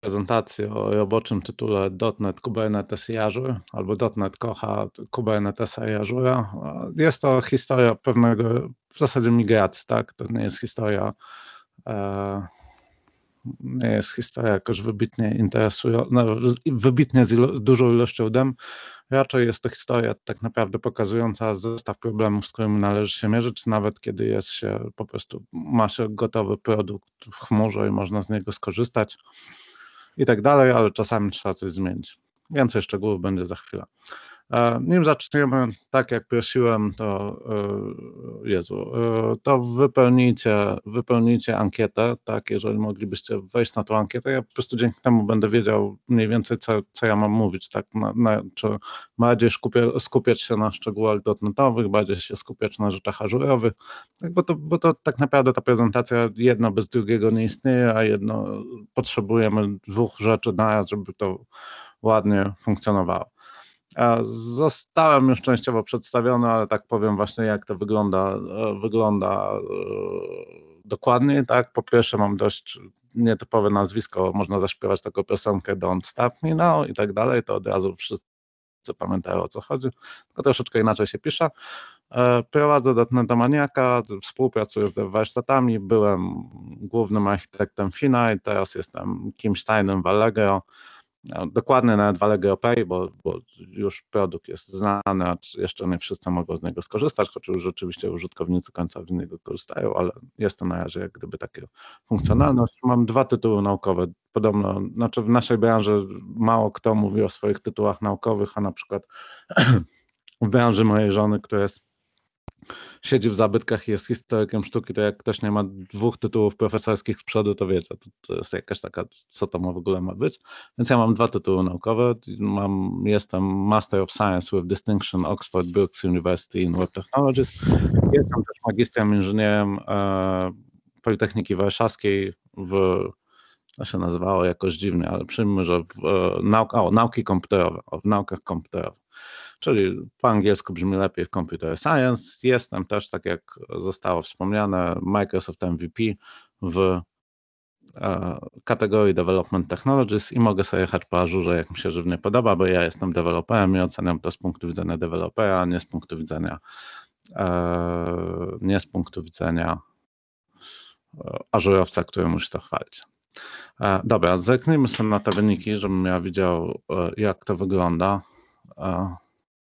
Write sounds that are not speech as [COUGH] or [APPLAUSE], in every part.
prezentacji o roboczym tytule .NET Kubernetes i Azure albo .NET kocha Kubernetesa i Azure. Jest to historia pewnego, w zasadzie migracji, tak? To nie jest historia e, nie jest historia jakoś wybitnie interesująca, no, wybitnie z ilo, dużą ilością dem. Raczej jest to historia tak naprawdę pokazująca zestaw problemów, z którymi należy się mierzyć, nawet kiedy jest się po prostu, ma się gotowy produkt w chmurze i można z niego skorzystać i tak dalej, ale czasami trzeba coś zmienić. Więcej szczegółów będzie za chwilę. E, nim zaczniemy, tak jak prosiłem, to e, Jezu, e, to wypełnijcie, wypełnijcie ankietę, tak, jeżeli moglibyście wejść na tą ankietę, ja po prostu dzięki temu będę wiedział mniej więcej, co, co ja mam mówić, tak, na, na, czy bardziej skupia, skupiać się na szczegółach dotnetowych, bardziej się skupiać na rzeczach ażurowych, tak, bo, to, bo to tak naprawdę ta prezentacja jedna bez drugiego nie istnieje, a jedno potrzebujemy dwóch rzeczy na raz, żeby to ładnie funkcjonowało. Zostałem już częściowo przedstawiony, ale tak powiem właśnie, jak to wygląda, e, wygląda e, dokładniej. Tak? Po pierwsze mam dość nietypowe nazwisko, można zaśpiewać taką piosenkę Don't Stop Me Now i tak dalej, to od razu wszyscy pamiętają o co chodzi, tylko troszeczkę inaczej się pisze. E, prowadzę Dotneta Maniaka, współpracuję z warsztatami, byłem głównym architektem Fina i teraz jestem Kim Steinem w Allegro dokładne nawet w Allegro bo, bo, już produkt jest znany, a jeszcze nie wszyscy mogą z niego skorzystać, choć już rzeczywiście użytkownicy końcowi z niego korzystają, ale jest to na razie jak gdyby taka funkcjonalność. Mam dwa tytuły naukowe, podobno, znaczy w naszej branży mało kto mówi o swoich tytułach naukowych, a na przykład [CLEARS THROAT] w branży mojej żony, która jest siedzi w zabytkach i jest historykiem sztuki, to jak ktoś nie ma dwóch tytułów profesorskich z przodu, to wie, to, to jest jakaś taka, co to ma w ogóle ma być. Więc ja mam dwa tytuły naukowe. Mam, jestem Master of Science with Distinction Oxford Brookes University in Web Technologies. Jestem też magistrem inżynierem e, Politechniki Warszawskiej w to się nazywało jakoś dziwnie, ale przyjmijmy, że w, e, nauk, o, nauki komputerowe, o, w naukach komputerowych czyli po angielsku brzmi lepiej w Computer Science. Jestem też, tak jak zostało wspomniane, Microsoft MVP w e, kategorii Development Technologies i mogę sobie jechać po ażurze, jak mi się żywnie podoba, bo ja jestem deweloperem i oceniam to z punktu widzenia dewelopera, nie z punktu widzenia e, nie z punktu widzenia e, ażurowca, który musi to chwalić. Dobra, zerknijmy sobie na te wyniki, żebym ja widział, jak to wygląda.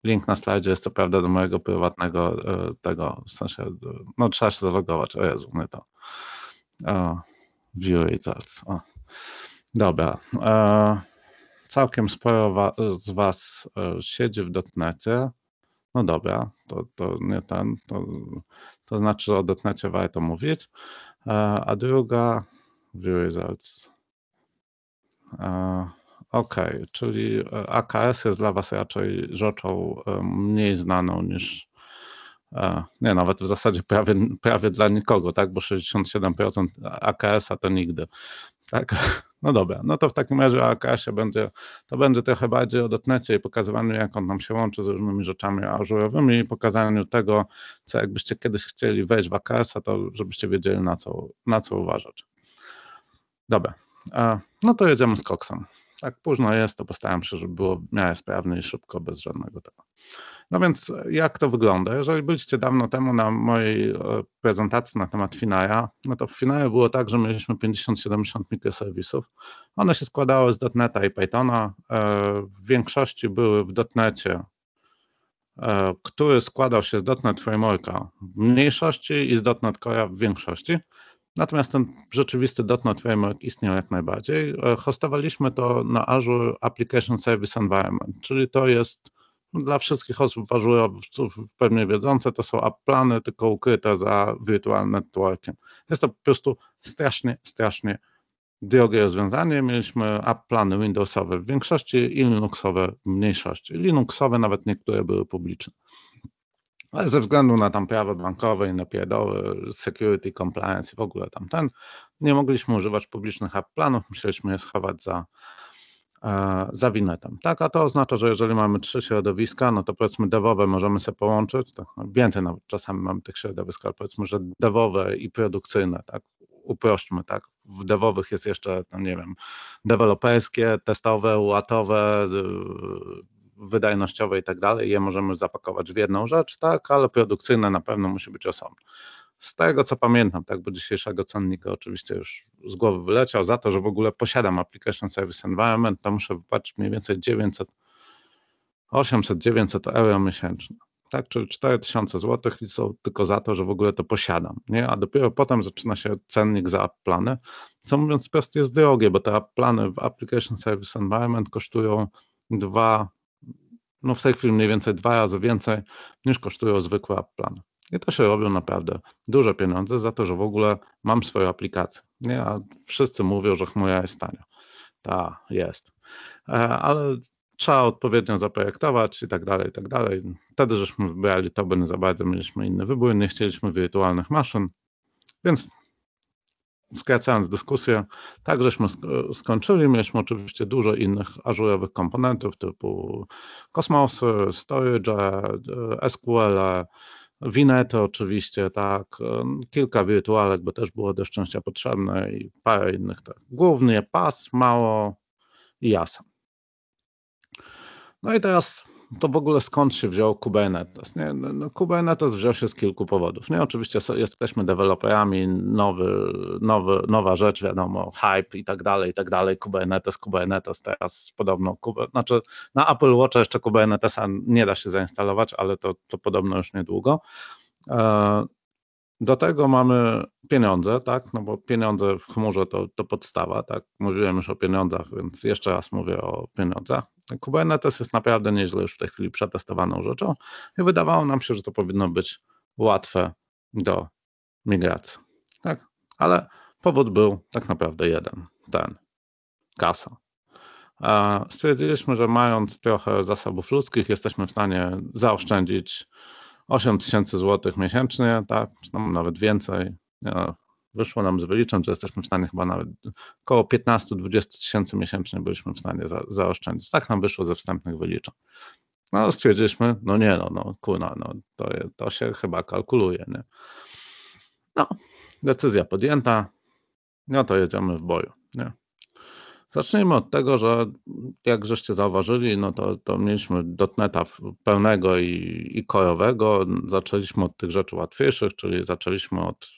Link na slajdzie jest to prawda do mojego prywatnego e, tego, w sensie, no trzeba się zalogować, o Jezu, nie to. O, view results, o. Dobra. E, całkiem sporo wa z Was e, siedzi w dotnecie. No dobra, to, to nie ten, to, to znaczy, że o dotnecie warto mówić. E, a druga, view results. E, Okej, okay, czyli e, AKS jest dla Was raczej rzeczą e, mniej znaną niż. E, nie, nawet w zasadzie prawie, prawie dla nikogo, tak? Bo 67% AKS-a to nigdy. Tak? [LAUGHS] No dobra, no to w takim razie o AKS-ie będzie, to będzie trochę bardziej o dotnecie i pokazywaniu, jak on nam się łączy z różnymi rzeczami ażurowymi i pokazaniu tego, co jakbyście kiedyś chcieli wejść w AKS-a, to żebyście wiedzieli, na co, na co uważać. Dobra, no to jedziemy z koksem tak późno jest, to postaram się, żeby było w miarę sprawne i szybko, bez żadnego tego. No więc jak to wygląda? Jeżeli byliście dawno temu na mojej e, prezentacji na temat Finaja, no to w Finaju było tak, że mieliśmy 50-70 mikroserwisów. One się składały z .NETA i Pythona. E, w większości były w .NETcie, e, który składał się z .NET Frameworka w mniejszości i z .NET Core'a w większości. Natomiast ten rzeczywisty .NET Framework istniał jak najbardziej. E, hostowaliśmy to na Azure Application Service Environment, czyli to jest no, dla wszystkich osób w Azure pewnie wiedzące, to są app plany, tylko ukryte za virtual networkiem. Jest to po prostu strasznie, strasznie drogie rozwiązanie. Mieliśmy app plany Windowsowe w większości i Linuxowe w mniejszości. Linuxowe nawet niektóre były publiczne ale ze względu na tam prawo bankowe, inne security, compliance i w ogóle tamten, nie mogliśmy używać publicznych app planów, musieliśmy je schować za, e, za winetem. Tak, a to oznacza, że jeżeli mamy trzy środowiska, no to powiedzmy devowe możemy sobie połączyć, tak, no więcej nawet czasami mamy tych środowisk, ale powiedzmy, że devowe i produkcyjne, tak, uprośćmy, tak, w devowych jest jeszcze, no nie wiem, deweloperskie, testowe, łatowe, wydajnościowe i tak dalej, je możemy zapakować w jedną rzecz, tak, ale produkcyjne na pewno musi być osobno. Z tego co pamiętam, tak, bo dzisiejszego cennika oczywiście już z głowy wyleciał, za to, że w ogóle posiadam Application Service Environment, to muszę wypłacić mniej więcej 900, 800-900 euro miesięcznie tak, czyli 4000 zł są tylko za to, że w ogóle to posiadam, nie? A dopiero potem zaczyna się cennik za plany, co mówiąc wprost jest drogie, bo te plany w Application Service Environment kosztują 2 no w tej chwili mniej więcej dwa razy więcej niż kosztują zwykłe app plan. I to się robią naprawdę duże pieniądze za to, że w ogóle mam swoją aplikację. Nie? A wszyscy mówią, że chmura jest tania. Ta jest. E, ale trzeba odpowiednio zaprojektować i tak dalej, i tak dalej. Wtedy żeśmy wybrali nie za bardzo mieliśmy inny wybór, nie chcieliśmy wirtualnych maszyn, więc skracając dyskusję, tak żeśmy skończyli. Mieliśmy oczywiście dużo innych ażurowych komponentów typu kosmosy, storage, SQL, Winety oczywiście, tak, kilka wirtualek, bo też było do szczęścia potrzebne i parę innych, tak. Głównie pas, mało i jasem. No i teraz no to w ogóle skąd się wziął Kubernetes? Nie? No, no Kubernetes wziął się z kilku powodów. Nie? No oczywiście jesteśmy deweloperami, nowy, nowy, nowa rzecz, wiadomo, hype i tak dalej, i tak dalej, Kubernetes, Kubernetes, teraz podobno, Kuber... znaczy na Apple Watcha jeszcze Kubernetesa nie da się zainstalować, ale to, to podobno już niedługo. E, do tego mamy pieniądze, tak? No bo pieniądze w chmurze to, to podstawa, tak? Mówiłem już o pieniądzach, więc jeszcze raz mówię o pieniądzach. Kubernetes jest naprawdę nieźle już w tej chwili przetestowaną rzeczą i wydawało nam się, że to powinno być łatwe do migracji. Tak? Ale powód był tak naprawdę jeden, ten, kasa. Stwierdziliśmy, że mając trochę zasobów ludzkich, jesteśmy w stanie zaoszczędzić 8 tysięcy złotych miesięcznie, tak, no, nawet więcej. No, wyszło nam z wyliczem, że jesteśmy w stanie chyba nawet około 15-20 tysięcy miesięcznie byliśmy w stanie za, zaoszczędzić. Tak nam wyszło ze wstępnych wyliczeń. No stwierdziliśmy, no nie no, no kuna, no, no to, to się chyba kalkuluje, nie? No, decyzja podjęta, no to jedziemy w boju, nie? Zacznijmy od tego, że jak żeście zauważyli, no to, to mieliśmy dotneta pełnego i, i korowego. Zaczęliśmy od tych rzeczy łatwiejszych, czyli zaczęliśmy od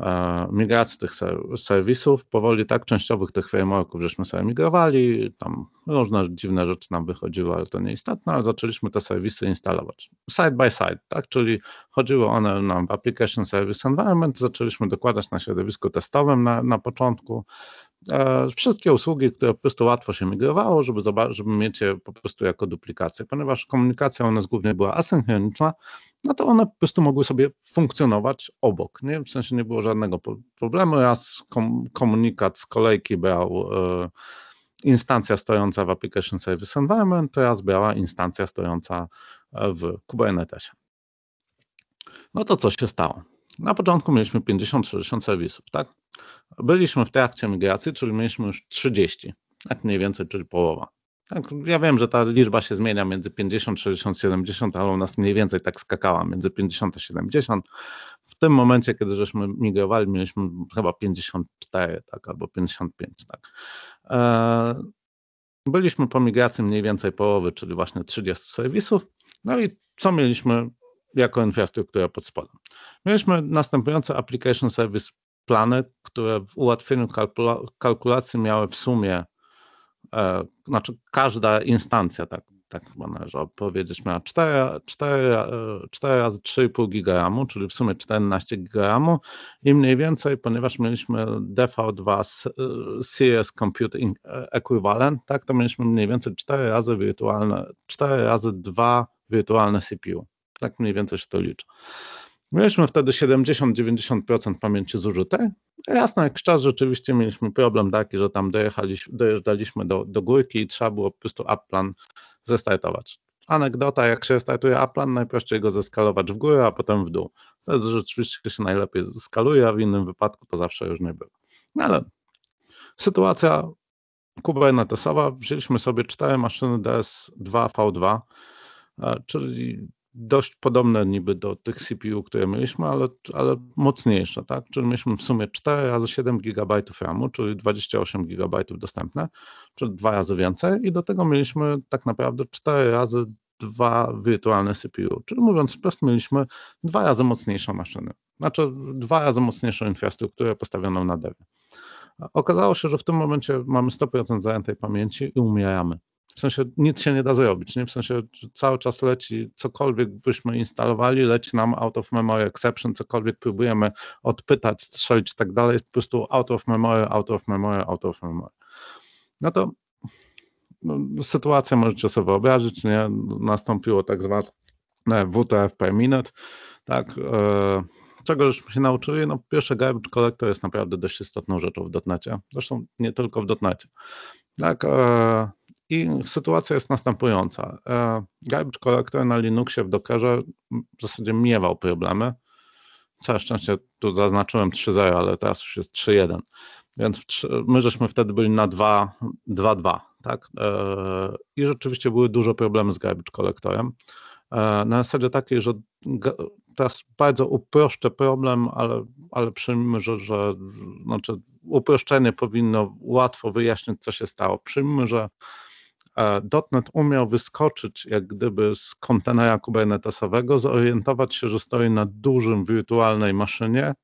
e, migracji tych ser- serwisów. Powoli tak częściowych tych frameworków żeśmy sobie migrowali, tam różne dziwne rzeczy nam wychodziły, ale to nieistotne, ale zaczęliśmy te serwisy instalować side by side, tak, czyli chodziły one nam w application service environment, zaczęliśmy dokładać na środowisku testowym na, na początku, E, wszystkie usługi, które po prostu łatwo się migrowało, żeby, żeby mieć je po prostu jako duplikację, ponieważ komunikacja u nas głównie była asynchroniczna, no to one po prostu mogły sobie funkcjonować obok, nie? w sensie nie było żadnego problemu, raz komunikat z kolejki brał e, instancja stojąca w Application Service Environment, teraz brała instancja stojąca w Kubernetesie. No to co się stało? Na początku mieliśmy 50-60 serwisów, tak? Byliśmy w trakcie migracji, czyli mieliśmy już 30, tak mniej więcej, czyli połowa. Tak, ja wiem, że ta liczba się zmienia między 50, 60, 70, ale u nas mniej więcej tak skakała między 50 a 70. W tym momencie, kiedy żeśmy migrowali, mieliśmy chyba 54, tak, albo 55, tak. E, byliśmy po migracji mniej więcej połowy, czyli właśnie 30 serwisów. No i co mieliśmy jako infrastruktura pod spodem. Mieliśmy następujące Application Service plany, które w ułatwieniu kalkula kalkulacji miały w sumie, e, znaczy każda instancja, tak, tak chyba należało powiedzieć, miała 4, 4, 4 razy 3,5 GB czyli w sumie 14 GB i mniej więcej, ponieważ mieliśmy DV2 e, Series Computing e, Equivalent, tak, to mieliśmy mniej więcej 4 razy wirtualne, 4 razy 2 wirtualne CPU. Tak mniej więcej się to liczy. Mieliśmy wtedy 70-90% pamięci zużytej. Jasne, jak czas rzeczywiście mieliśmy problem taki, że tam dojeżdżaliśmy do, do górki i trzeba było po prostu uplan zestartować. Anegdota, jak się startuje uplan, najprościej go zeskalować w górę, a potem w dół. To rzeczywiście się najlepiej skaluje, a w innym wypadku to zawsze już nie było. No ale sytuacja kubernetesowa. Wzięliśmy sobie cztery maszyny DS2 V2, e, czyli dość podobne niby do tych CPU, które mieliśmy, ale, ale mocniejsze, tak? Czyli mieliśmy w sumie 4 razy 7 GB RAMu, czyli 28 GB dostępne, czyli dwa razy więcej i do tego mieliśmy tak naprawdę 4 razy dwa wirtualne CPU, czyli mówiąc wprost mieliśmy dwa razy mocniejsze maszyny, znaczy dwa razy mocniejszą infrastrukturę postawioną na dewie. Okazało się, że w tym momencie mamy 100% zajętej pamięci i umieramy w sensie nic się nie da zrobić, nie? w sensie cały czas leci, cokolwiek byśmy instalowali, leci nam out of memory exception, cokolwiek próbujemy odpytać, strzelić i tak dalej, po prostu out of memory, out of memory, out of memory. No to no, sytuację możecie sobie wyobrazić, nie? nastąpiło tak zwane WTF per minute, tak, e, czego żeśmy się nauczyli? No pierwsze garbage collector jest naprawdę dość istotną rzeczą w dotnecie, zresztą nie tylko w dotnecie. Tak, e, i sytuacja jest następująca. E, garbage Collector na Linuxie w Dockerze w zasadzie miewał problemy. Całe szczęście tu zaznaczyłem 3.0, ale teraz już jest 3.1. Więc 3, my żeśmy wtedy byli na 2.2, tak? E, I rzeczywiście były duże problemy z Garbage Collectorem. E, na zasadzie takiej, że teraz bardzo uproszczę problem, ale, ale przyjmijmy, że, że znaczy uproszczenie powinno łatwo wyjaśnić, co się stało. Przyjmijmy, że .NET umiał wyskoczyć jak gdyby z kontenera kubernetesowego, zorientować się, że stoi na dużym wirtualnej maszynie,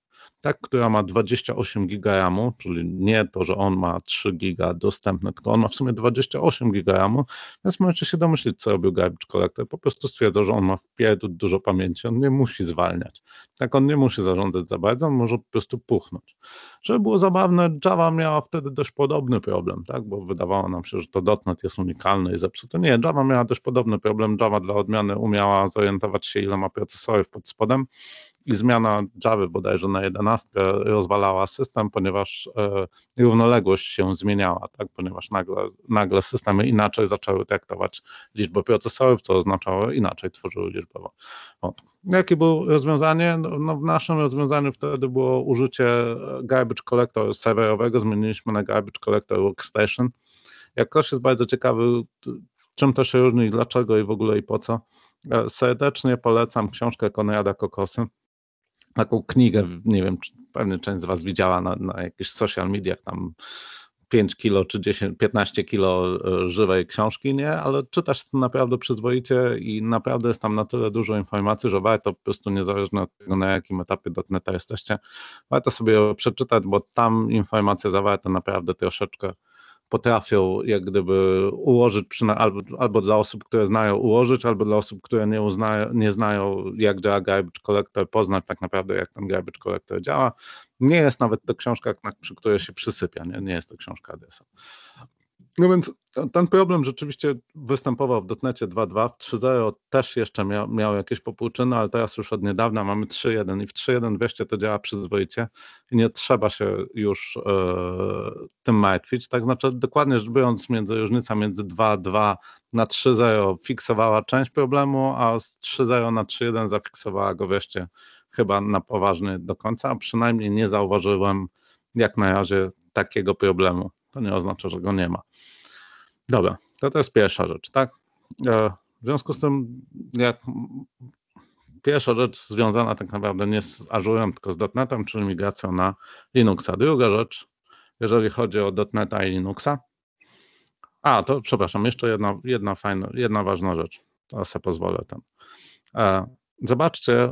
tak, która ma 28 giga RAMu, czyli nie to, że on ma 3 giga dostępne, tylko on ma w sumie 28 giga RAMu, więc możecie się domyślić, co robił garbage collector. Po prostu stwierdza, że on ma w wpierdut dużo pamięci, on nie musi zwalniać. Tak, on nie musi zarządzać za bardzo, on może po prostu puchnąć. Żeby było zabawne, Java miała wtedy dość podobny problem, tak, bo wydawało nam się, że to dotnet jest unikalny i zepsute. Nie, Java miała dość podobny problem. Java dla odmiany umiała zorientować się, ile ma procesorów pod spodem, i zmiana Java bodajże na 11 rozwalała system, ponieważ e, równoległość się zmieniała, tak? ponieważ nagle, nagle systemy inaczej zaczęły traktować liczbę procesorów, co oznaczało inaczej tworzyły liczbowo. Jakie było rozwiązanie? No, no, w naszym rozwiązaniu wtedy było użycie e, garbage collector serwerowego, zmieniliśmy na garbage collector workstation. Jak ktoś jest bardzo ciekawy, czym to się różni, dlaczego i w ogóle i po co, e, serdecznie polecam książkę Konrada Kokosy taką knigę, nie wiem, czy pewnie część z Was widziała na, na jakichś social mediach, tam 5 kilo czy 10, 15 kilo e, żywej książki, nie, ale czytasz to naprawdę przyzwoicie i naprawdę jest tam na tyle dużo informacji, że warto po prostu niezależnie od tego, na jakim etapie dotneta jesteście, warto sobie przeczytać, bo tam informacje zawarte naprawdę troszeczkę potrafią jak gdyby ułożyć, albo, albo dla osób, które znają ułożyć, albo dla osób, które nie, uznają, nie znają jak działa garbage collector, poznać tak naprawdę jak ten garbage collector działa. Nie jest nawet to książka, przy której się przysypia, nie, nie jest to książka adresa. No więc ten problem rzeczywiście występował w dotnecie 2.2, w 3.0 też jeszcze miał, miał jakieś popłuczyny, no ale teraz już od niedawna mamy 3.1 i w 3.1 wreszcie to działa przyzwoicie i nie trzeba się już yy, tym martwić. Tak znaczy dokładnie rzecz biorąc między, różnica między 2.2 na 3.0 fiksowała część problemu, a z 3.0 na 3.1 zafiksowała go wreszcie chyba na poważny do końca, a przynajmniej nie zauważyłem jak na razie takiego problemu to nie oznacza, że go nie ma. Dobra, to to jest pierwsza rzecz, tak? E, w związku z tym, jak pierwsza rzecz związana tak naprawdę nie z Azurem, tylko z dotnetem, czyli migracją na Linuxa. Druga rzecz, jeżeli chodzi o dotneta i Linuxa. A, to przepraszam, jeszcze jedna, jedna fajna, jedna ważna rzecz. To sobie pozwolę tam. E, zobaczcie, e,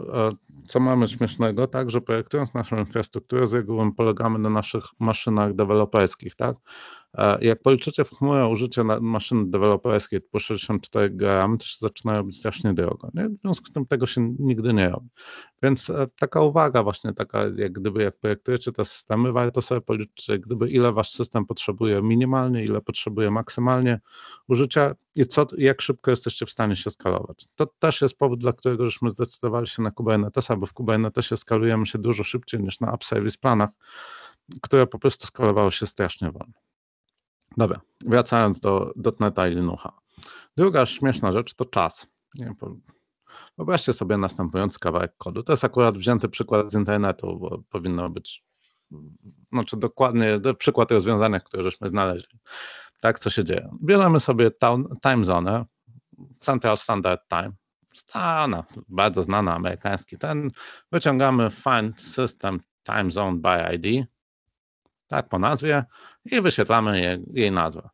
co mamy śmiesznego, tak, że projektując naszą infrastrukturę, z reguły polegamy na naszych maszynach deweloperskich, tak? Jak policzycie w chmurę użycie maszyny deweloperskiej po 64 gram, to się zaczyna być strasznie drogo. Nie? W związku z tym tego się nigdy nie robi. Więc e, taka uwaga właśnie, taka jak gdyby jak projektujecie te systemy, warto sobie policzyć, gdyby ile wasz system potrzebuje minimalnie, ile potrzebuje maksymalnie użycia i co, jak szybko jesteście w stanie się skalować. To też jest powód, dla którego żeśmy zdecydowali się na Kubernetes, bo w Kubernetesie skalujemy się dużo szybciej niż na App Service planach, które po prostu skalowały się strasznie wolno. Dobra, wracając do dotneta i Linuxa. Druga śmieszna rzecz to czas. Wyobraźcie sobie następujący kawałek kodu. To jest akurat wzięty przykład z internetu, bo powinno być, znaczy dokładnie przykład rozwiązania, które żeśmy znaleźli. Tak, co się dzieje? Bierzemy sobie time zone, Central Standard Time, znana, bardzo znana amerykański ten. Wyciągamy find system time zone by ID, tak po nazwie i wyświetlamy jej, jej nazwę.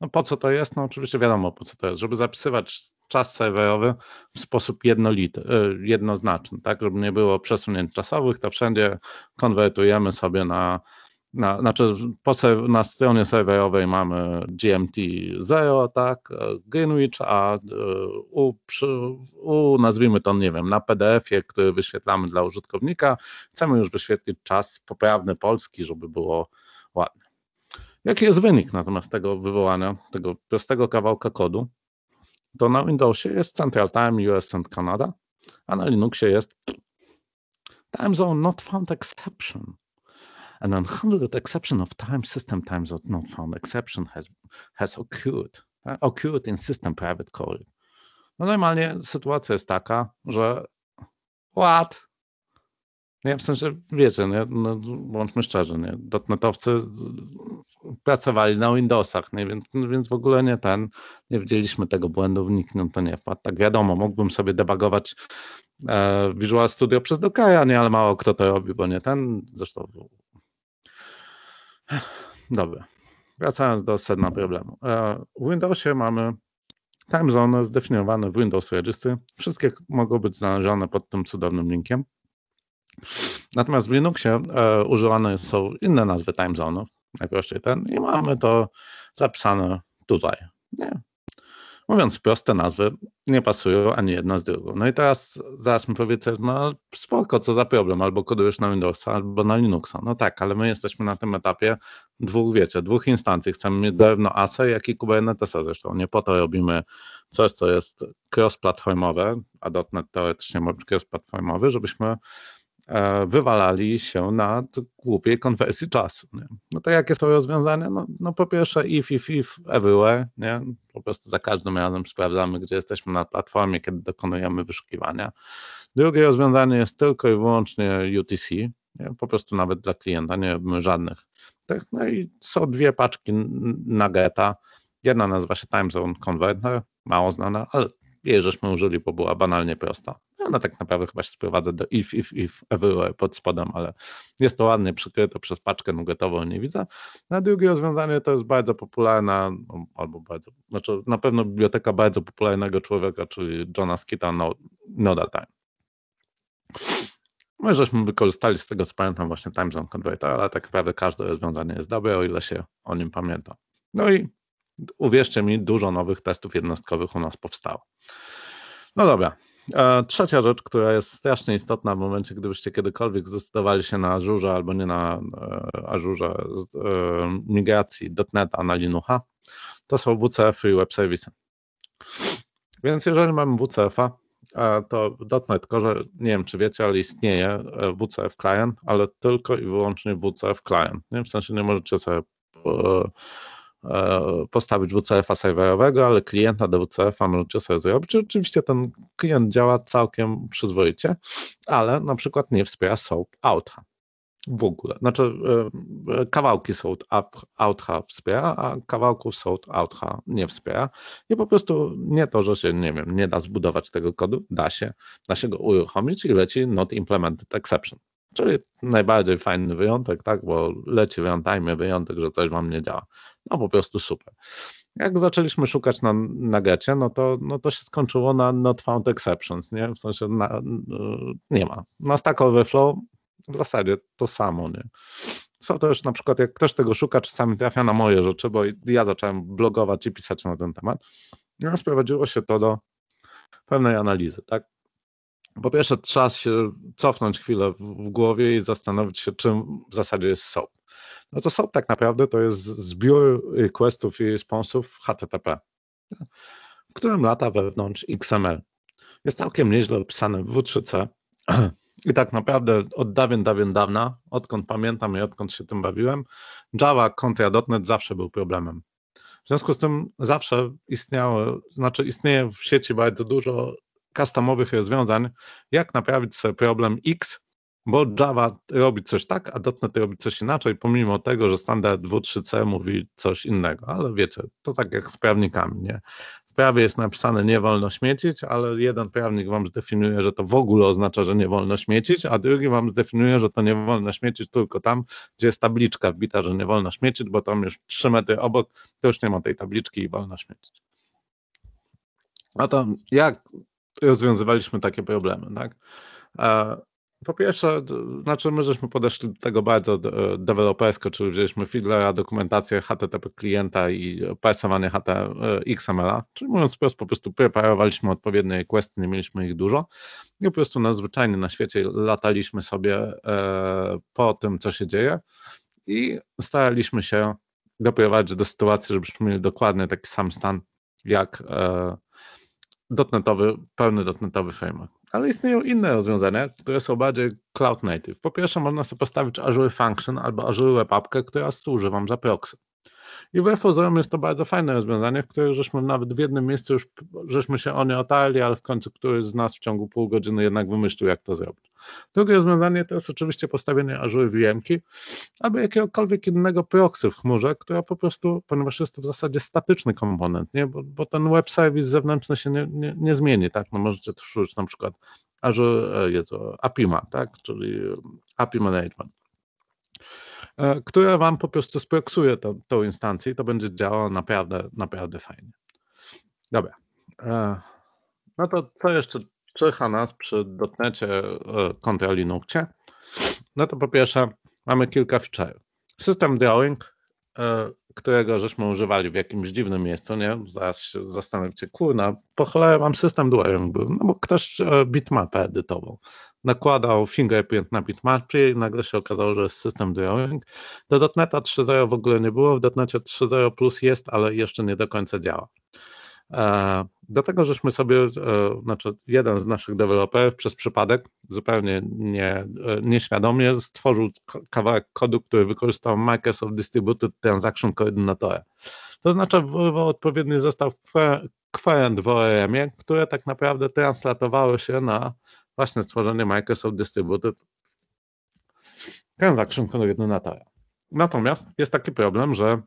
No po co to jest? No oczywiście wiadomo po co to jest, żeby zapisywać czas serwerowy w sposób jednolity, e, jednoznaczny, tak, żeby nie było przesunięć czasowych, to wszędzie konwertujemy sobie na na, znaczy po, na stronie serwerowej mamy GMT0, tak, Greenwich, a u, u nazwijmy to, nie wiem, na PDF-ie, który wyświetlamy dla użytkownika, chcemy już wyświetlić czas poprawny polski, żeby było ładnie. Jaki jest wynik natomiast tego wywołania, tego prostego kawałka kodu? To na Windowsie jest Central Time US and Canada, a na Linuxie jest Time Zone Not Found Exception. An 100 exception of time system times of not found exception has, has occurred. Tak? Occurred in system private call. No normalnie sytuacja jest taka, że what? Nie, w sensie, wiecie, nie, no, bądźmy szczerzy, nie, dotnetowcy pracowali na Windowsach, nie, więc, więc w ogóle nie ten, nie widzieliśmy tego błędu, nikt to nie wpadł. Tak wiadomo, mógłbym sobie debugować e, Visual Studio przez Dokaja, nie, ale mało kto to robi, bo nie ten, zresztą Dobra. Wracając do sedna problemu. E, w Windowsie mamy time zone zdefiniowane w Windows Registry. Wszystkie mogą być znalezione pod tym cudownym linkiem. Natomiast w Linuxie e, używane są inne nazwy time zone'ów, najprościej ten, i mamy to zapisane tutaj. Nie, mówiąc proste nazwy, nie pasują ani jedna z drugą. No i teraz zaraz mi powiecie, no spoko, co za problem, albo kodujesz na Windowsa, albo na Linuxa. No tak, ale my jesteśmy na tym etapie dwóch, wiecie, dwóch instancji. Chcemy mieć zarówno ASA, jak i Kubernetesa zresztą. Nie po to robimy coś, co jest cross-platformowe, a .NET teoretycznie może być cross-platformowy, żebyśmy E, wywalali się na głupiej konwersji czasu. Nie? No to jakie są rozwiązania? No, no, po pierwsze if, if, if, everywhere, nie? po prostu za każdym razem sprawdzamy, gdzie jesteśmy na platformie, kiedy dokonujemy wyszukiwania. Drugie rozwiązanie jest tylko i wyłącznie UTC, nie? po prostu nawet dla klienta, nie robimy żadnych. Tak, no i są dwie paczki nuggeta, jedna nazywa się Time Zone Converter, mało znana, ale jej użyli, bo była banalnie prosta. No, ona tak naprawdę chyba się sprowadza do if, if, if, everywhere pod spodem, ale jest to ładnie przykryte przez paczkę nugetową, nie widzę. Na drugie rozwiązanie to jest bardzo popularna, no, albo bardzo, znaczy na pewno biblioteka bardzo popularnego człowieka, czyli Johna Skita, no, no data. Time. My żeśmy wykorzystali z tego, co pamiętam, właśnie time zone converter, ale tak naprawdę każde rozwiązanie jest dobre, o ile się o nim pamięta. No i uwierzcie mi, dużo nowych testów jednostkowych u nas powstało. No dobra. E, trzecia rzecz, która jest strasznie istotna w momencie, gdybyście kiedykolwiek zdecydowali się na Azure albo nie na e, Azure e, migracji .NET na Linuxa, to są WCF i Web Services. Więc jeżeli mamy WCF-a, to .NET Core, nie wiem czy wiecie, ale istnieje WCF Client, ale tylko i wyłącznie WCF Client. Nie? W sensie nie możecie sobie E, postawić WCF-a serwerowego, ale klienta do WCF-a możecie sobie zrobić. Oczywiście ten klient działa całkiem przyzwoicie, ale na przykład nie wspiera soap outa w ogóle. Znaczy e, e, kawałki soap outa wspiera, a kawałków soap outa nie wspiera. I po prostu nie to, że się, nie wiem, nie da zbudować tego kodu, da się, da się go uruchomić i leci not implemented exception. Czyli najbardziej fajny wyjątek, tak? Bo leci wyjątajmy wyjątek, że coś wam nie działa. No po prostu super. Jak zaczęliśmy szukać na, na gecie, no to, no to się skończyło na not found exceptions, nie? W sensie na, y, nie ma. Na Stack Overflow w zasadzie to samo, nie? to też na przykład, jak ktoś tego szuka, czasami trafia na moje rzeczy, bo ja zacząłem blogować i pisać na ten temat. I no, sprowadziło się to do pewnej analizy, tak? Po pierwsze, trzeba się cofnąć chwilę w głowie i zastanowić się, czym w zasadzie jest SOAP. No to SOAP tak naprawdę to jest zbiór requestów i responsów HTTP, w którym lata wewnątrz XML. Jest całkiem nieźle opisany w W3C i tak naprawdę od dawien, dawien dawna, odkąd pamiętam i odkąd się tym bawiłem, Java kontra .NET zawsze był problemem. W związku z tym zawsze istniało, znaczy istnieje w sieci bardzo dużo customowych rozwiązań, jak naprawić sobie problem X, bo Java robi coś tak, a dotnet robi coś inaczej, pomimo tego, że standard W3C mówi coś innego. Ale wiecie, to tak jak z prawnikami, nie? W prawie jest napisane nie wolno śmiecić, ale jeden prawnik wam zdefiniuje, że to w ogóle oznacza, że nie wolno śmiecić, a drugi wam zdefiniuje, że to nie wolno śmiecić tylko tam, gdzie jest tabliczka wbita, że nie wolno śmiecić, bo tam już 3 metry obok to już nie ma tej tabliczki i wolno śmiecić. A to jak rozwiązywaliśmy takie problemy, tak? Po pierwsze, znaczy my żeśmy podeszli do tego bardzo dewelopersko, czyli wzięliśmy Fiddlera, dokumentację HTTP klienta i parsowanie HT e, XML-a, czyli mówiąc wprost, po prostu preparowaliśmy odpowiednie questy, nie mieliśmy ich dużo i po prostu nadzwyczajnie na świecie lataliśmy sobie e, po tym, co się dzieje i staraliśmy się doprowadzić do sytuacji, żebyśmy mieli dokładnie taki sam stan, jak e, dotnetowy, pełny dotnetowy framework. Ale istnieją inne rozwiązania, które są bardziej cloud native. Po pierwsze można sobie postawić Azure Function albo Azure Web która służy Wam za proxy. I w FOZM jest to bardzo fajne rozwiązanie, w którym żeśmy nawet w jednym miejscu już żeśmy się o nie otarli, ale w końcu któryś z nas w ciągu pół godziny jednak wymyślił, jak to zrobić. Drugie rozwiązanie to jest oczywiście postawienie Azure VM-ki albo jakiegokolwiek innego proxy w chmurze, która po prostu, ponieważ jest to w zasadzie statyczny komponent, nie? Bo, bo ten web service zewnętrzny się nie, nie, nie zmieni, tak? No możecie to użyć na przykład Azure, jest APIMA, tak? Czyli API Management. E, które Wam po prostu sproksuje tą, tą instancję i to będzie działało naprawdę, naprawdę fajnie. Dobra. E, no to co jeszcze czyha nas przy dotnecie e, kontra Linuxie? No to po pierwsze mamy kilka feature. System drawing, którego żeśmy używali w jakimś dziwnym miejscu, nie? Zaraz się kurna, po cholerę mam system drawing był, no bo ktoś bitmapę edytował nakładał fingerprint na bitmapie i nagle się okazało, że jest system drawing. Do .NETa 3.0 w ogóle nie było, w .NETie 3.0 plus jest, ale jeszcze nie do końca działa. E, dlatego żeśmy sobie, e, znaczy jeden z naszych deweloperów przez przypadek, zupełnie nie, e, nieświadomie stworzył kawałek kodu, który wykorzystał Microsoft Distributed Transaction Coordinator. To znaczy wywołał odpowiedni zestaw kwerend w ORM-ie, które tak naprawdę translatowały się na właśnie stworzony Microsoft Distributed Transaction Coordinator. Natomiast jest taki problem, że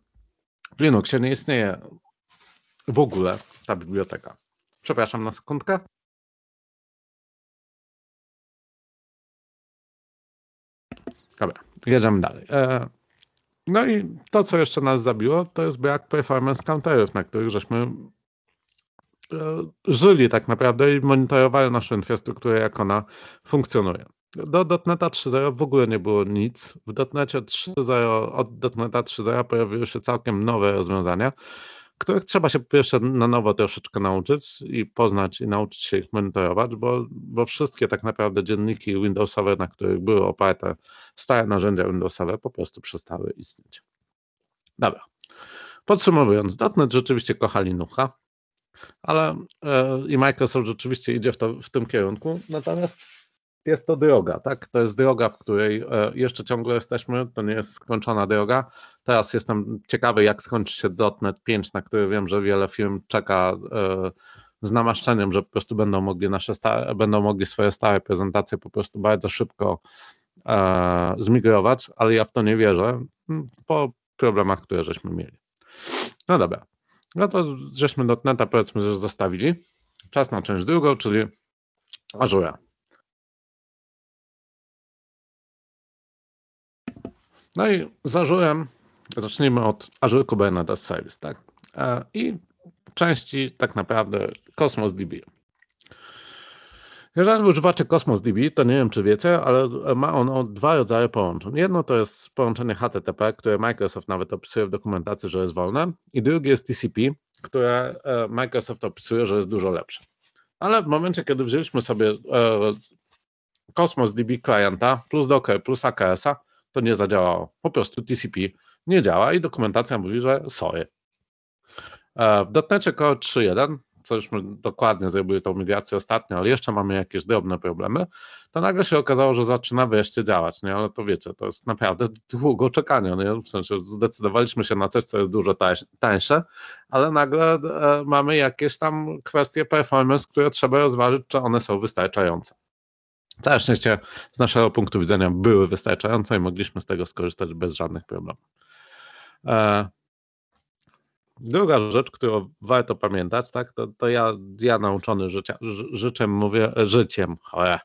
w Linuxie nie istnieje w ogóle ta biblioteka. Przepraszam na sekundkę. Dobra, jedziemy dalej. E, no i to, co jeszcze nas zabiło, to jest brak performance counterów, na których żeśmy E, żyli tak naprawdę i monitorowali naszą infrastrukturę, jak ona funkcjonuje. Do .NETA 3.0 w ogóle nie było nic. W .NETie 3.0, od .NETA 3.0 pojawiły się całkiem nowe rozwiązania, których trzeba się po pierwsze na nowo troszeczkę nauczyć i poznać i nauczyć się ich monitorować, bo, bo wszystkie tak naprawdę dzienniki Windowsowe, na których były oparte stare narzędzia Windowsowe, po prostu przestały istnieć. Dobra. Podsumowując, dotnet rzeczywiście kocha nucha ale e, i Microsoft rzeczywiście idzie w, to, w tym kierunku, natomiast jest to droga, tak? To jest droga, w której e, jeszcze ciągle jesteśmy, to nie jest skończona droga. Teraz jestem ciekawy, jak skończy się Dotnet 5, na który wiem, że wiele firm czeka e, z namaszczeniem, że po prostu będą mogli nasze stare, będą mogli swoje stare prezentacje po prostu bardzo szybko zmigrować, ale ja w to nie wierzę po problemach, które żeśmy mieli. No dobra, no to żeśmy dotneta powiedzmy, że zostawili. Czas na część drugą, czyli Azure. No i z Azurem zacznijmy od Azure Kubernetes Service, tak? E, I części tak naprawdę Cosmos DB. Jeżeli używacie Cosmos DB, to nie wiem, czy wiecie, ale ma ono dwa rodzaje połączeń. Jedno to jest połączenie HTTP, które Microsoft nawet opisuje w dokumentacji, że jest wolne, i drugie jest TCP, które e, Microsoft opisuje, że jest dużo lepsze. Ale w momencie, kiedy wzięliśmy sobie Cosmos e, DB klienta plus Docker plus AKS-a, to nie zadziałało. Po prostu TCP nie działa i dokumentacja mówi, że sorry. E, w dotnecie Core 3.1 żeśmy dokładnie zrobili tą migrację ostatnio, ale jeszcze mamy jakieś drobne problemy, to nagle się okazało, że zaczyna wreszcie działać, nie? Ale to wiecie, to jest naprawdę długo czekanie, nie? W sensie zdecydowaliśmy się na coś, co jest dużo tańsze, ale nagle e, mamy jakieś tam kwestie performance, które trzeba rozważyć, czy one są wystarczające. Całe szczęście z naszego punktu widzenia były wystarczające i mogliśmy z tego skorzystać bez żadnych problemów. E, Druga rzecz, którą warto pamiętać, tak, to, to ja, ja nauczony życia, życiem mówię, e, życiem, chore.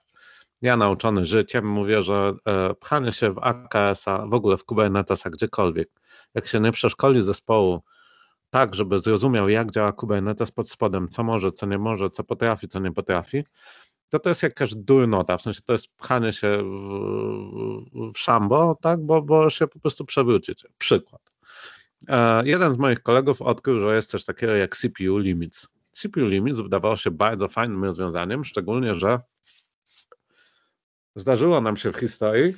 Ja nauczony życiem mówię, że e, pchanie się w AKS-a, w ogóle w Kubernetesa, gdziekolwiek, jak się nie przeszkoli zespołu tak, żeby zrozumiał, jak działa Kubernetes pod spodem, co może, co nie może, co potrafi, co nie potrafi, to to jest jakaś durnota, w sensie to jest pchanie się w, w szambo, tak, bo, bo się po prostu przewrócicie. Przykład. E, jeden z moich kolegów odkrył, że jest coś takiego jak CPU Limits. CPU Limits wydawało się bardzo fajnym rozwiązaniem, szczególnie, że zdarzyło nam się w historii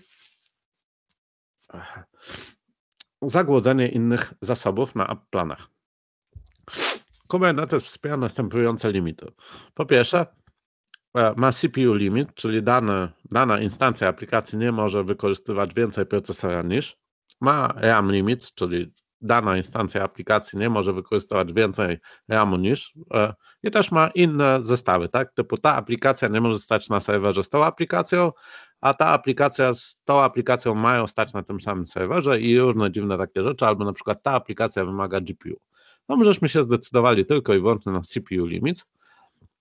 zagłodzenie innych zasobów na planach. Kubernetes wspiera następujące limity. Po pierwsze, e, ma CPU limit, czyli dane, dana instancja aplikacji nie może wykorzystywać więcej procesora niż. Ma RAM limit, czyli dana instancja aplikacji nie może wykorzystywać więcej RAMu niż e, i też ma inne zestawy, tak? Typu ta aplikacja nie może stać na serwerze z tą aplikacją, a ta aplikacja z tą aplikacją mają stać na tym samym serwerze i różne dziwne takie rzeczy, albo na przykład ta aplikacja wymaga GPU. No możeśmy się zdecydowali tylko i wyłącznie na CPU limit.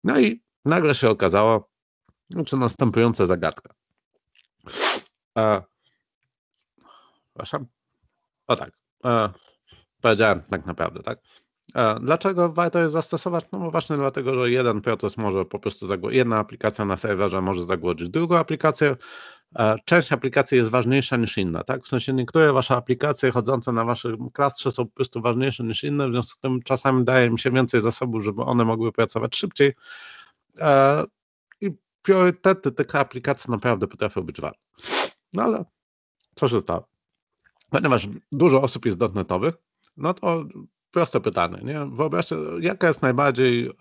No i nagle się okazało, znaczy no, następująca zagadka. E, przepraszam. O tak e, powiedziałem tak naprawdę, tak? E, dlaczego warto jest zastosować? No właśnie dlatego, że jeden proces może po prostu zagłodzić, jedna aplikacja na serwerze może zagłodzić drugą aplikację. E, część aplikacji jest ważniejsza niż inna, tak? W sensie niektóre wasze aplikacje chodzące na waszym klastrze są po prostu ważniejsze niż inne, w związku z tym czasami daje im się więcej zasobów, żeby one mogły pracować szybciej. E, I priorytety tych aplikacji naprawdę potrafią być ważne. No ale co się stało? ponieważ dużo osób jest dotnetowych, no to proste pytanie, nie? Wyobraźcie, jaka jest najbardziej e,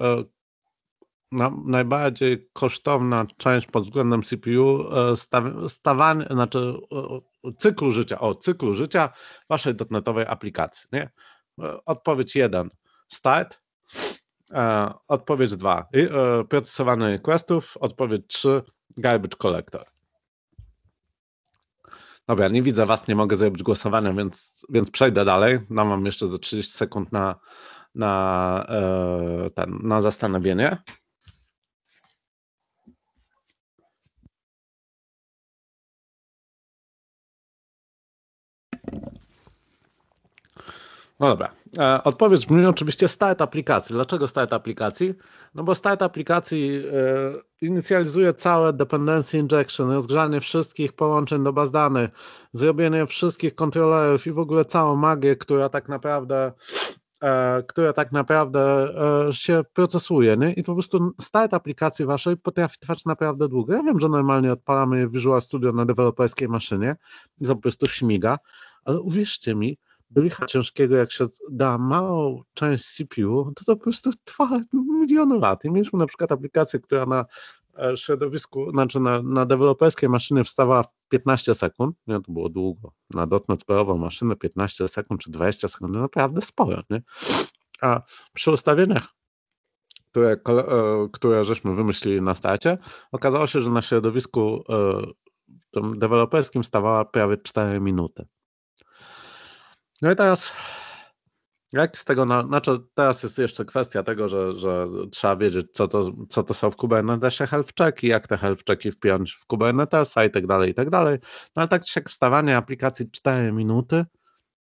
na, najbardziej kosztowna część pod względem CPU e, staw, stawanie, znaczy cyklu życia, o cyklu życia waszej dotnetowej aplikacji, nie? E, odpowiedź 1, start, odpowiedź 2, procesowanie requestów, odpowiedź 3, garbage collector. Dobra, nie widzę was, nie mogę zrobić głosowania, więc, więc przejdę dalej. No, mam jeszcze za 30 sekund na, na, e, ten, na zastanowienie. No dobra. E, odpowiedź brzmi oczywiście start aplikacji. Dlaczego start aplikacji? No bo start aplikacji e, inicjalizuje całe dependency injection, rozgrzanie wszystkich połączeń do baz danych, zrobienie wszystkich kontrolerów i w ogóle całą magię, która tak naprawdę e, która tak naprawdę się procesuje. Nie? I po prostu start aplikacji waszej potrafi trwać naprawdę długo. Ja wiem, że normalnie odpalamy Visual Studio na deweloperskiej maszynie i to po prostu śmiga, ale uwierzcie mi, licha ciężkiego, jak się da małą część CPU, to to po prostu trwa miliony lat. I mieliśmy na przykład aplikację, która na e, środowisku, znaczy na, na deweloperskiej maszyny wstawała w 15 sekund, nie, to było długo, na dotnet skorową maszynę 15 sekund czy 20 sekund, to no, naprawdę sporo, nie? A przy ustawieniach, które, e, które żeśmy wymyślili na starcie, okazało się, że na środowisku e, tym deweloperskim stawała prawie 4 minuty. No i teraz jak z tego, na, znaczy teraz jest jeszcze kwestia tego, że, że trzeba wiedzieć, co to, co to są w Kubernetesie health checki, jak te health checki wpiąć w Kubernetesa i tak dalej, i tak dalej. No ale tak się wstawanie aplikacji 4 minuty,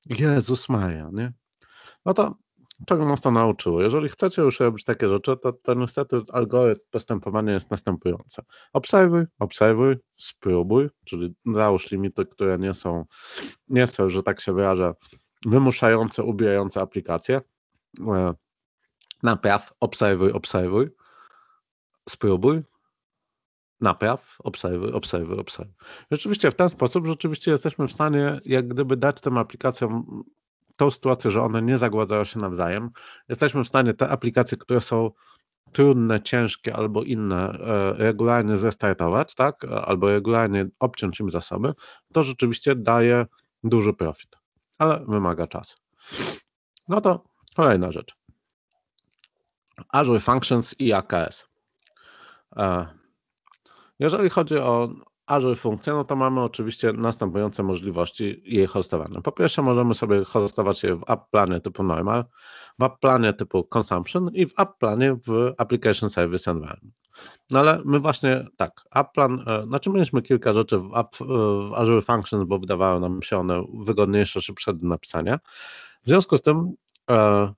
Jezus Maria, nie? No to czego nas to nauczyło? Jeżeli chcecie już robić takie rzeczy, to, to niestety algorytm postępowania jest następujący. Obserwuj, obserwuj, spróbuj, czyli załóż limity, które nie są, nie są, że tak się wyrażę, wymuszające, ubijające aplikacje. E, napraw, obserwuj, obserwuj, spróbuj, napraw, obserwuj, obserwuj, obserwuj. Rzeczywiście w ten sposób rzeczywiście jesteśmy w stanie jak gdyby dać tym aplikacjom tą sytuację, że one nie zagładzają się nawzajem, jesteśmy w stanie te aplikacje, które są trudne, ciężkie albo inne, e, regularnie zrestartować, tak? Albo regularnie obciąć im zasoby, to rzeczywiście daje duży profit, ale wymaga czasu. No to kolejna rzecz. Azure Functions i AKS. E, jeżeli chodzi o a żeby funkcję, no to mamy oczywiście następujące możliwości jej hostowania. Po pierwsze, możemy sobie hostować je w app planie typu normal, w app planie typu consumption i w app planie w application service environment. No ale my właśnie tak, app plan, e, znaczy mieliśmy kilka rzeczy w, app, e, w Azure Functions, bo wydawały nam się one wygodniejsze, szybsze do napisania. W związku z tym e,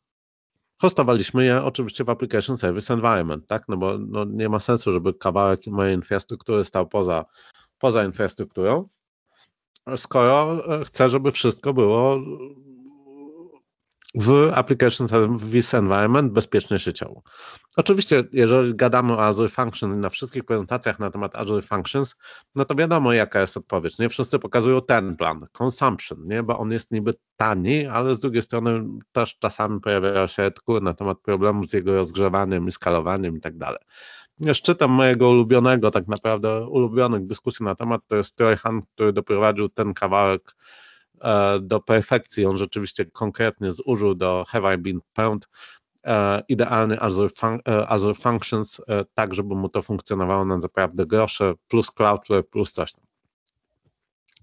hostowaliśmy je oczywiście w Application Service Environment, tak? No bo no, nie ma sensu, żeby kawałek mojej infrastruktury stał poza poza infrastrukturą, skoro e, chcę, żeby wszystko było w Application Service Environment bezpieczne sieciowo. Oczywiście, jeżeli gadamy o Azure Functions na wszystkich prezentacjach na temat Azure Functions, no to wiadomo, jaka jest odpowiedź. Nie wszyscy pokazują ten plan, consumption, nie? bo on jest niby tani, ale z drugiej strony też czasami pojawiają się artykuły na temat problemów z jego rozgrzewaniem i skalowaniem i tak dalej jeszcze tam mojego ulubionego, tak naprawdę ulubionych dyskusji na temat to jest Trojan, Hunt, który doprowadził ten kawałek e, do perfekcji. On rzeczywiście konkretnie zużył do Have I Been Pound e, idealny Azure, fun, e, Azure Functions, e, tak żeby mu to funkcjonowało na naprawdę grosze, plus Cloudflare, plus coś tam.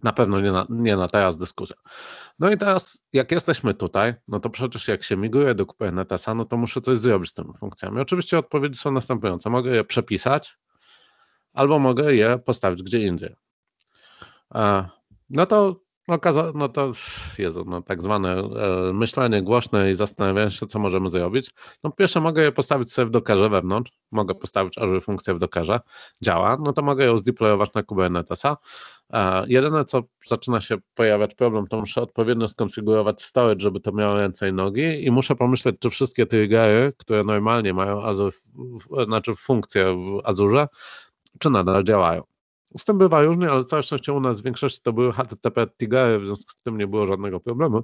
Na pewno nie na, nie na teraz dyskusja. No i teraz, jak jesteśmy tutaj, no to przecież jak się migruje do Kubernetesa, no to muszę coś zrobić z tymi funkcjami. Oczywiście odpowiedzi są następujące. Mogę je przepisać, albo mogę je postawić gdzie indziej. E, no to no, okaza- no to Jezu, no tak zwane e, myślenie głośne i zastanawianie się, co możemy zrobić. No pierwsze mogę je postawić sobie w dokarze wewnątrz, mogę mhm. postawić Azure funkcję w dokarze, działa, no to mogę ją zdeployować na Kubernetesa. E, jedyne, co zaczyna się pojawiać problem, to muszę odpowiednio skonfigurować storage, żeby to miało ręce i nogi i muszę pomyśleć, czy wszystkie triggery, które normalnie mają Azure, w, w, znaczy funkcje w Azure, czy nadal działają. Ustęp bywa różny, ale całe szczęście u nas w większości to były HTTP Tigery, w związku z tym nie było żadnego problemu.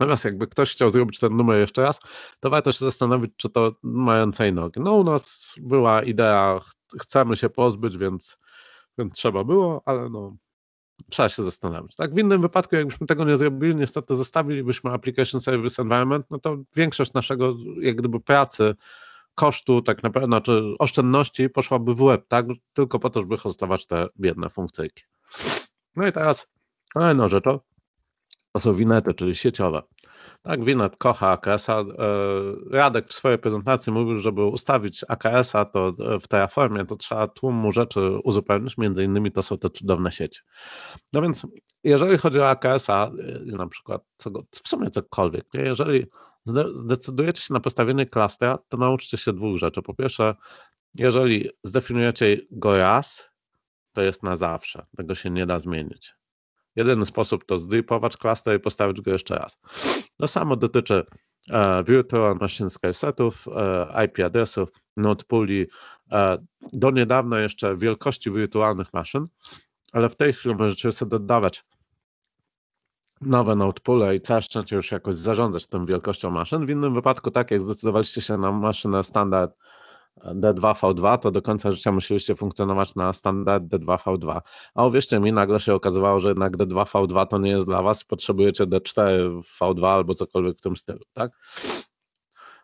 Natomiast jakby ktoś chciał zrobić ten numer jeszcze raz, to warto się zastanowić, czy to ma ręce nogi. No u nas była idea, ch chcemy się pozbyć, więc, więc trzeba było, ale no trzeba się zastanowić. Tak? W innym wypadku, jakbyśmy tego nie zrobili, niestety zostawilibyśmy Application Service Environment, no to większość naszego jak gdyby pracy kosztu, tak naprawdę, znaczy oszczędności poszłaby w łeb, tak? Tylko po to, żeby hostować te biedne funkcyjki. No i teraz kolejną rzeczą to są winety, czyli sieciowe. Tak, Winet kocha AKS-a. E, Radek w swojej prezentacji mówił, żeby ustawić AKS-a to e, w Terraformie, to trzeba tłumu rzeczy uzupełnić, między innymi to są te cudowne sieci. No więc jeżeli chodzi o AKS-a, e, na przykład co, w sumie cokolwiek, nie? jeżeli zdecydujecie się na postawienie klastra, to nauczycie się dwóch rzeczy. Po pierwsze, jeżeli zdefiniujecie go raz, to jest na zawsze. Tego się nie da zmienić. Jeden sposób to zdripować klaster i postawić go jeszcze raz. To samo dotyczy e, virtual machine setów, e, IP adresów, node e, do niedawna jeszcze wielkości wirtualnych maszyn, ale w tej chwili możecie sobie dodawać nowe Node i trzeba zacząć już jakoś zarządzać tą wielkością maszyn. W innym wypadku, tak jak zdecydowaliście się na maszynę standard D2V2, to do końca życia musieliście funkcjonować na standard D2V2. A uwierzcie mi, nagle się okazywało, że jednak D2V2 to nie jest dla Was, potrzebujecie D4V2 albo cokolwiek w tym stylu, tak?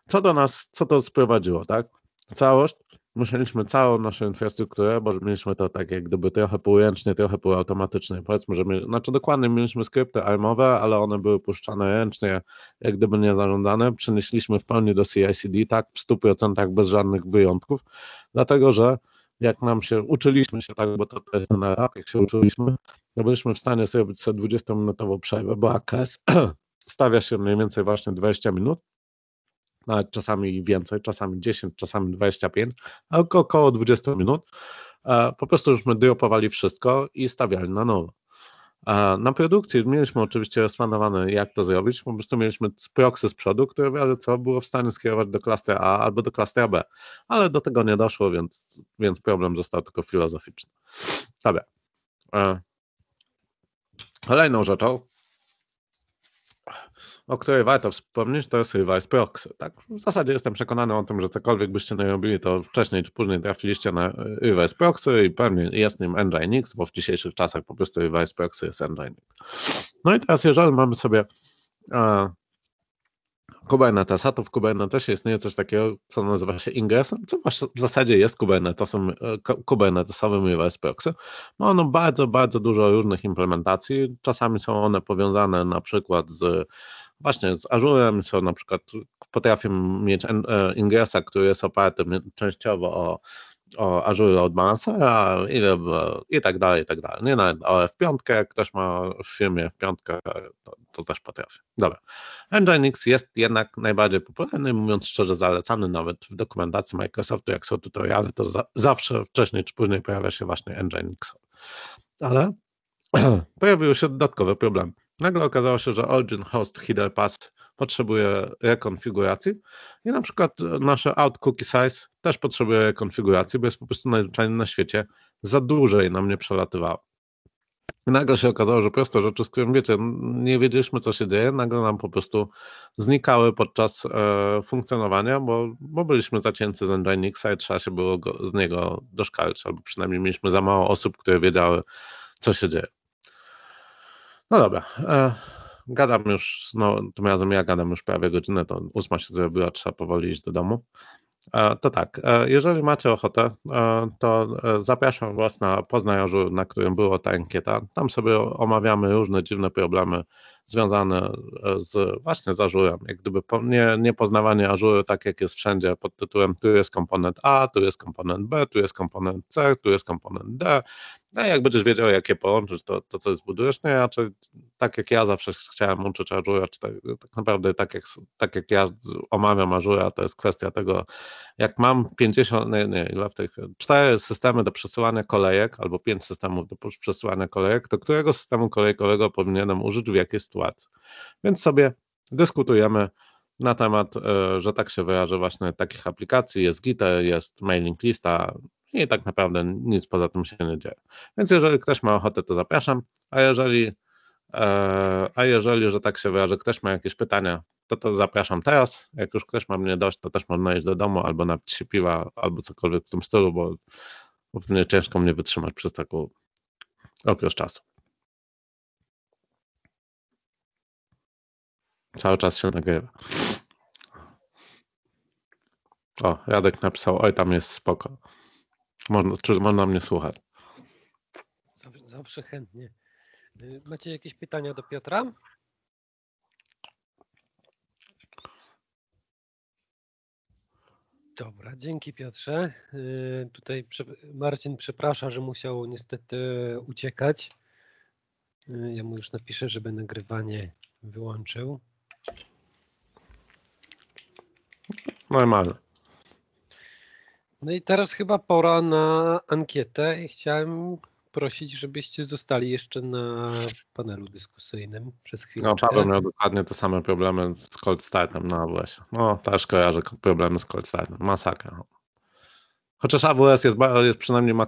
Co do nas, co to sprowadziło, tak? Całość musieliśmy całą naszą infrastrukturę, bo mieliśmy to tak jak gdyby trochę półręcznie, trochę półautomatycznie. Powiedzmy, że my, znaczy dokładnie mieliśmy skrypty armowe, ale one były puszczane ręcznie, jak gdyby zarządzane. Przenieśliśmy w pełni do CI/CD, tak w 100% bez żadnych wyjątków, dlatego że jak nam się uczyliśmy się tak, bo to też na etap, jak się uczyliśmy, to byliśmy w stanie zrobić sobie 20-minutową przerwę, bo AKS [CLEARS THROAT] stawia się mniej więcej właśnie 20 minut nawet czasami więcej, czasami 10, czasami 25, ale około 20 minut. E, po prostu już dropowali wszystko i stawiali na nowo. E, na produkcji mieliśmy oczywiście rozplanowane, jak to zrobić. Po prostu mieliśmy proxy z przodu, które w co było w stanie skierować do klastra A albo do klastra B, ale do tego nie doszło, więc, więc problem został tylko filozoficzny. Dobra. E, kolejną rzeczą, o której warto wspomnieć, to jest Rivals Proxy. Tak? W zasadzie jestem przekonany o tym, że cokolwiek byście nie robili, to wcześniej czy później trafiliście na Rivals Proxy i pewnie jest nim Nginx, bo w dzisiejszych czasach po prostu Rivals Proxy jest Nginx. No i teraz jeżeli mamy sobie a, Kubernetesa, to w Kubernetesie istnieje coś takiego, co nazywa się ingresem, co w zasadzie jest Kubernetesem, Kubernetesowym US Proxy. Ma ono bardzo, bardzo dużo różnych implementacji. Czasami są one powiązane na przykład z Właśnie, z Azurem co na przykład potrafię mieć e, ingresa, który jest oparty częściowo o, o Azure od Balancera i, i tak dalej, i tak dalej. Nie nawet ale w piątkę, jak ktoś ma w firmie w piątkę, to, to też potrafię. Dobra. Nginx jest jednak najbardziej popularny, mówiąc szczerze zalecany nawet w dokumentacji Microsoftu, jak są tutoriale, to za, zawsze wcześniej czy później pojawia się właśnie Nginx. Ale [CLEARS THROAT] pojawił się dodatkowy problem Nagle okazało się, że Origin Host Header Pass potrzebuje rekonfiguracji i na przykład e, nasze out cookie size też potrzebuje rekonfiguracji, bo jest po prostu najzwyczajniej na świecie za dłużej nam nie przelatywało. I nagle się okazało, że prosto rzeczy, z którymi wiecie, nie wiedzieliśmy co się dzieje, nagle nam po prostu znikały podczas e, funkcjonowania, bo, bo byliśmy zacięci z Nginxa i trzeba się było go, z niego doszkalić, albo przynajmniej mieliśmy za mało osób, które wiedziały co się dzieje. No dobra. E, gadam już, no tym razem ja gadam już prawie godzinę, to ósma się zrobiła, trzeba powoli iść do domu. E, to tak, e, jeżeli macie ochotę, to zapraszam Was na Poznajarzu, na którym była ta ankieta. Tam sobie omawiamy różne dziwne problemy związane z właśnie z Azurem. Jak gdyby nie, nie poznawanie Azuru tak jak jest wszędzie pod tytułem tu jest komponent A, tu jest komponent B, tu jest komponent C, tu jest komponent D, no jak będziesz wiedział, jakie połączyć, to, to coś zbudujesz. nie, no, ja czy, tak jak ja zawsze chciałem łączyć Azure'a, czy tak, tak, naprawdę tak jak, tak jak ja omawiam Azure'a, to jest kwestia tego, jak mam 50, nie, nie, ile w tej chwili, 4 systemy do przesyłania kolejek, albo 5 systemów do przesyłania kolejek, to którego systemu kolejkowego powinienem użyć w jakiej sytuacji. Więc sobie dyskutujemy, na temat, e, że tak się wyrażę, właśnie takich aplikacji. Jest Gita, jest mailing lista, i tak naprawdę nic poza tym się nie dzieje. Więc jeżeli ktoś ma ochotę, to zapraszam, a jeżeli, e, a jeżeli, że tak się wyrażę, ktoś ma jakieś pytania, to to zapraszam teraz. Jak już ktoś ma mnie dość, to też można iść do domu albo napić się piwa, albo cokolwiek w tym stylu, bo pewnie ciężko mnie wytrzymać przez taki okres czasu. Cały czas się nagrywa. O, Radek napisał, oj tam jest spoko. Można, czy można mnie słuchać? Zawsze chętnie. Y, macie jakieś pytania do Piotra? Dobra, dzięki Piotrze. Y, tutaj Marcin przeprasza, że musiał niestety uciekać. Y, ja mu już napiszę, żeby nagrywanie wyłączył. Normalne. No i teraz chyba pora na ankietę i chciałem prosić, żebyście zostali jeszcze na panelu dyskusyjnym przez chwilę. No, Paweł miał dokładnie te same problemy z cold startem na no AWS. No, też kojarzę problemy z cold startem. Masakra. Chociaż AWS jest, jest przynajmniej ma